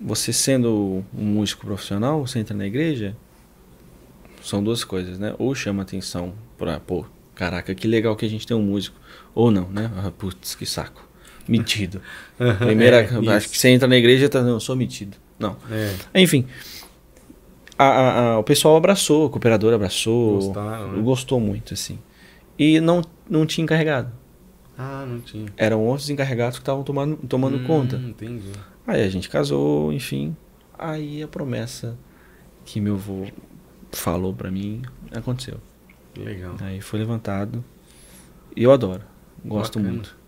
você sendo um músico profissional, você entra na igreja, são duas coisas, né? Ou chama atenção pra, pô, caraca, que legal que a gente tem um músico. Ou não, né? Ah, putz, que saco. Metido. É, Primeira, é, acho que você entra na igreja e tá, não, eu sou metido. Não. É. Enfim, a, a, a, o pessoal abraçou, o cooperador abraçou, Gostaram, né? gostou muito, assim. E não, não tinha encarregado. Ah, não tinha. Eram outros encarregados que estavam tomando, tomando hum, conta. Entendi. Aí a gente casou, enfim. Aí a promessa que meu avô falou para mim aconteceu. Legal. Aí foi levantado. E eu adoro. Gosto Bacana. muito.